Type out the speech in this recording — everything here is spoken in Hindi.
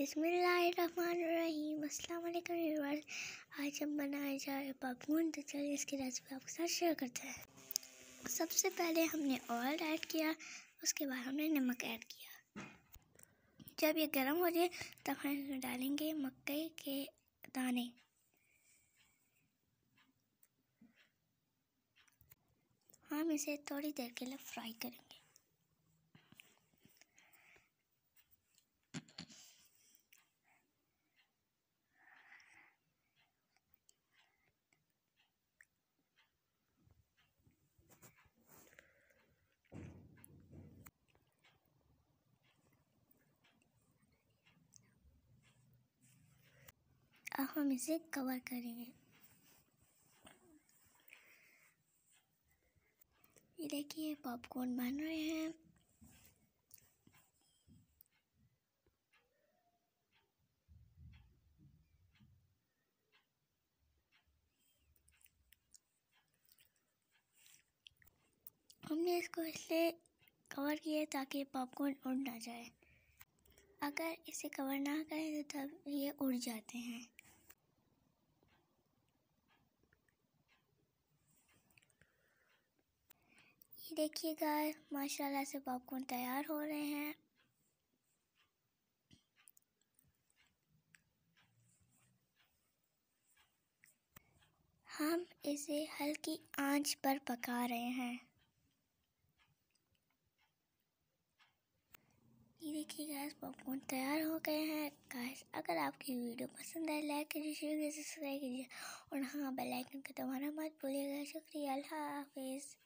अस्सलाम वालेकुम व्यूवर्स आज हम बनाए जा रहे पॉपकॉर्न तो चलिए इसकी रेसिपी आपके साथ शेयर करते हैं सबसे पहले हमने ऑयल ऐड किया उसके बाद हमने नमक ऐड किया जब ये गर्म हो जाए तब हम इसमें डालेंगे मक्के के दाने हम इसे थोड़ी देर के लिए फ्राई करेंगे हम इसे कवर करेंगे ये देखिए पॉपकॉर्न बन रहे हैं हमने इसको इसलिए कवर किया ताकि पॉपकॉर्न उड़ ना जाए अगर इसे कवर ना करें तो तब ये उड़ जाते हैं देखिए गाय माशाल्लाह से पॉपकॉर्न तैयार हो रहे हैं हम इसे हल्की आंच पर पका रहे हैं ये देखिए गैस पॉपकॉर्न तैयार हो गए हैं गैस अगर आपकी वीडियो पसंद आए लाइक कीजिए शेयर कीजिए सब्सक्राइब कीजिए और हाँ बेल आइकन का दबाना मत भूलिएगा शुक्रिया अल्लाह हाफिज़